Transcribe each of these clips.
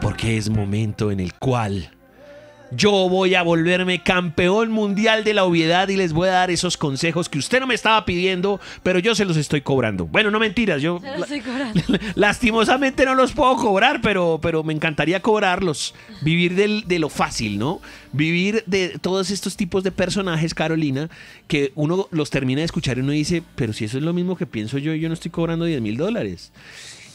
Porque es momento en el cual yo voy a volverme campeón mundial de la obviedad y les voy a dar esos consejos que usted no me estaba pidiendo, pero yo se los estoy cobrando. Bueno, no mentiras, yo estoy cobrando. lastimosamente no los puedo cobrar, pero, pero me encantaría cobrarlos. Vivir de lo fácil, ¿no? Vivir de todos estos tipos de personajes, Carolina, que uno los termina de escuchar y uno dice, pero si eso es lo mismo que pienso yo, yo no estoy cobrando 10 mil dólares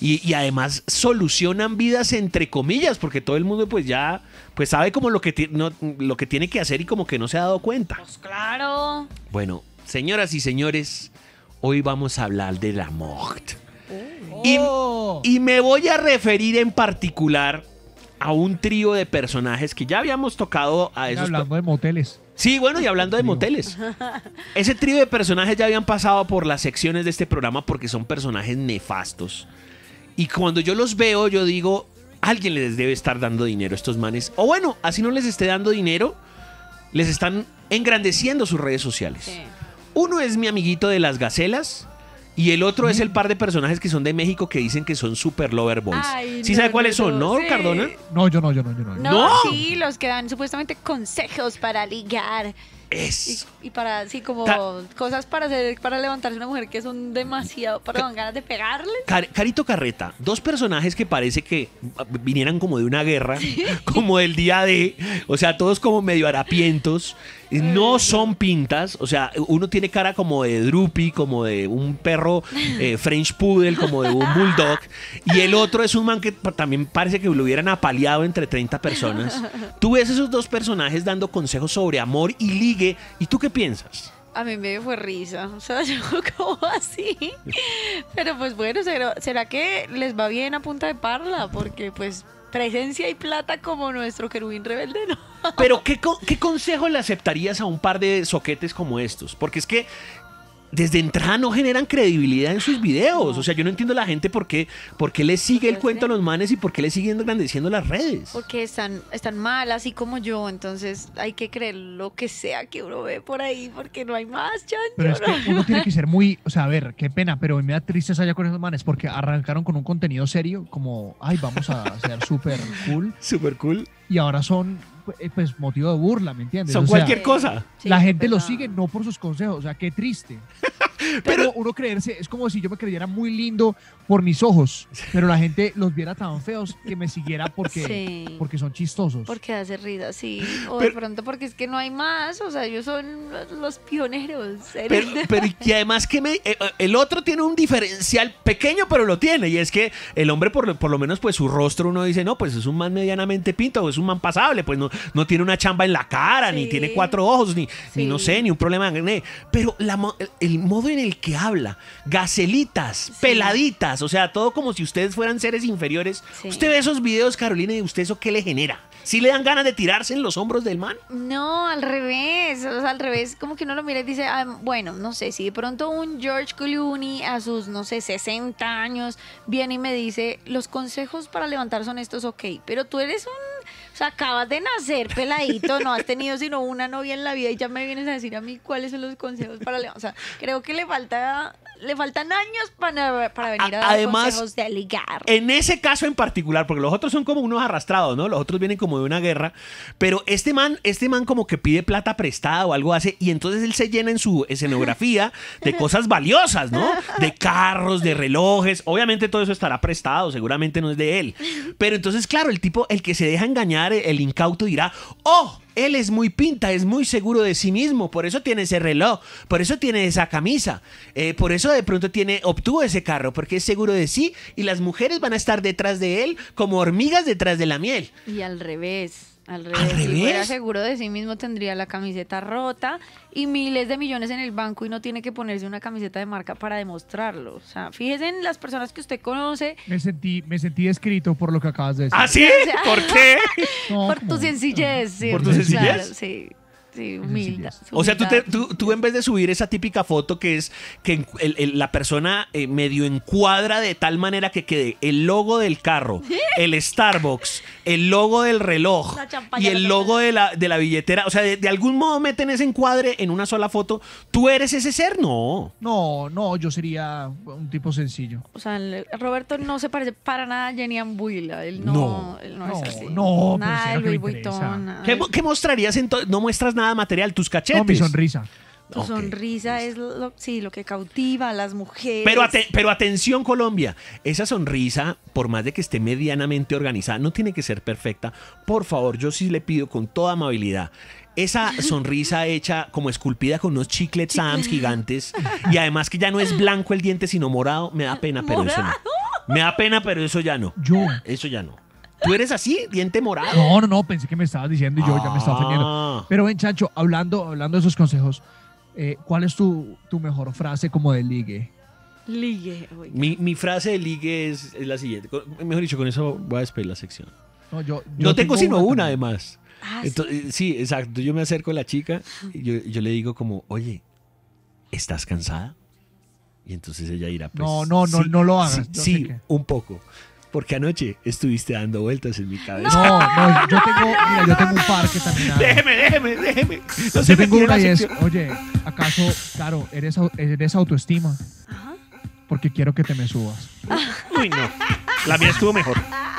y, además solucionan vidas entre comillas, porque todo el mundo pues ya pues sabe como lo que, lo que tiene que hacer y como que no se ha dado cuenta. Pues, claro. Bueno, señoras y señores, hoy vamos a hablar de la mort. Oh. Y, oh. y me voy a referir en particular a un trío de personajes que ya habíamos tocado a esos. Hablando de moteles. Sí, bueno, y hablando de moteles. Ese trío de personajes ya habían pasado por las secciones de este programa porque son personajes nefastos. Y cuando yo los veo, yo digo, alguien les debe estar dando dinero a estos manes. O bueno, así no les esté dando dinero, les están engrandeciendo sus redes sociales. Uno es mi amiguito de las gacelas. Y el otro es el par de personajes que son de México que dicen que son super lover boys. ¿Sí sabe cuáles son, no, Cardona? No, yo no, yo no, yo no. No, sí, los que dan supuestamente consejos para ligar. Es. Y, para, sí, como cosas para hacer, para levantarse una mujer que son demasiado, para ganas de pegarle. Carito Carreta, dos personajes que parece que ah, vinieran como de una guerra, como del día de, o sea, todos como medio harapientos, no son pintas, o sea, uno tiene cara como de droopy, como de un perro eh, French Poodle, como de un bulldog, y el otro es un man que también parece que lo hubieran apaleado entre 30 personas. Tú ves esos dos personajes dando consejos sobre amor y liga ¿Y tú qué piensas? A mí me fue risa, o sea, yo como así. Pero pues bueno, ¿será, que les va bien a punta de parla? Porque pues presencia y plata como nuestro querubín rebelde, ¿no? Pero ¿qué, ¿qué, consejo le aceptarías a un par de soquetes como estos? Porque es que desde entrada no generan credibilidad en sus videos. O sea, yo no entiendo la gente por qué, le sigue el cuento a los manes y por qué le siguen engrandeciendo las redes. Porque están, están mal, así como yo. Entonces hay que creer lo que sea que uno ve por ahí, porque no hay más, chancho. Pero es que uno tiene que ser muy, o sea, a ver, qué pena, pero me da tristeza ya con esos manes porque arrancaron con un contenido serio, como, ay, vamos a ser súper cool. Súper cool. Y ahora son pues, eh, pues motivo de burla, ¿me entiendes? Son o sea, cualquier cosa. la gente pues lo sigue no por sus consejos, o sea, qué triste. Pero uno creerse, es como si yo me creyera muy lindo por mis ojos, pero la gente los viera tan feos que me siguiera porque, porque son chistosos. Porque hace risa, sí. O de pronto porque es que no hay más, o sea, ellos son los pioneros. Pero, y además que eh, eh, el otro tiene un diferencial pequeño, pero lo tiene, y es que el hombre por lo, menos pues su rostro uno dice, no, pues es un man medianamente pinto, es un man pasable, pues no, tiene una chamba en la cara, ni tiene cuatro ojos, ni, no sé, ni un problema. Pero el modo en el que habla. Gacelitas, peladitas, o sea, todo como si ustedes fueran seres inferiores. Usted ve esos videos, Carolina, y usted eso qué le genera. ¿Sí le dan ganas de tirarse en los hombros del man? No, al revés. O sea, al revés, como que uno lo mira y dice, ah, bueno, no sé, si de pronto un George Clooney a sus, no sé, 60 años viene y me dice, los consejos para levantar son estos, ok, pero tú eres un o sea, acabas de nacer peladito, no has tenido sino una novia en la vida y ya me vienes a decir a mí cuáles son los consejos para... O sea, creo que le falta le faltan años para, venir a, dar consejos de ligar. En ese caso en particular, porque los otros son como unos arrastrados, ¿no? Los otros vienen como de una guerra. Pero este man, este man como que pide plata prestada o algo hace, y entonces él se llena en su escenografía de cosas valiosas, ¿no? De carros, de relojes. Obviamente todo eso estará prestado, seguramente no es de él. Pero entonces, claro, el tipo, el que se deja engañar, el incauto dirá, oh, él es muy pinta, es muy seguro de sí mismo, por eso tiene ese reloj, por eso tiene esa camisa, eh, por eso de pronto tiene, obtuvo ese carro, porque es seguro de sí y las mujeres van a estar detrás de él como hormigas detrás de la miel. Y al revés. Al revés. Si fuera seguro de sí mismo tendría la camiseta rota y miles de millones en el banco y no tiene que ponerse una camiseta de marca para demostrarlo. O sea, fíjese en las personas que usted conoce. Me sentí, me sentí escrito por lo que acabas de decir. ¿Ah, ¿Por qué? por tu sencillez. por tu sencillez. sí. Este, o sea, tú, en vez de subir esa típica foto que es que la persona eh, medio encuadra de tal manera que quede el logo del carro, el Starbucks, el logo del reloj y el logo de la, de la billetera, o sea, de, algún modo meten ese encuadre en una sola foto. ¿Tú eres ese ser? No. No, no, yo sería un tipo sencillo. O sea, Roberto no se parece para nada a Jenny Ambuila. Él no, no, él no, es así. No, Vuitton. ¿Qué, ¿Qué mostrarías entonces? ¿No muestras nada? nada material, tus cachetes. No, mi sonrisa. Tu sonrisa es lo, sí, lo que cautiva a las mujeres. Pero, pero atención Colombia, esa sonrisa, por más de que esté medianamente organizada, no tiene que ser perfecta. Por favor, yo sí le pido con toda amabilidad esa sonrisa hecha como esculpida con unos chiclets Sams gigantes y además que ya no es blanco el diente sino morado, me da pena, pero eso no. Me da pena, pero eso ya no. Yo. Eso ya no. ¿Tú eres así? ¿Diente morado? No, no, no, pensé que me estabas diciendo y yo ya me estaba ah. ofendiendo. Pero ven, Chancho, hablando, hablando de esos consejos, eh, ¿cuál es tu, tu, mejor frase como de ligue? Ligue. Mi, mi frase de ligue es, es, la siguiente. Mejor dicho, con eso voy a despedir la sección. No, yo, no tengo, sino una, además. Ah, eh, ¿sí? exacto. Yo me acerco a la chica y yo, yo le digo como, oye, ¿estás cansada? Y entonces ella irá, pues No, no, no, no lo hagas. sí un poco. Porque anoche estuviste dando vueltas en mi cabeza. No, no, yo tengo, mira, yo tengo un par que también. Déjeme, déjeme, déjeme. No sé tengo una y oye, ¿acaso, claro, eres, eres autoestima? Porque quiero que te me subas. Uy, no. La mía estuvo mejor.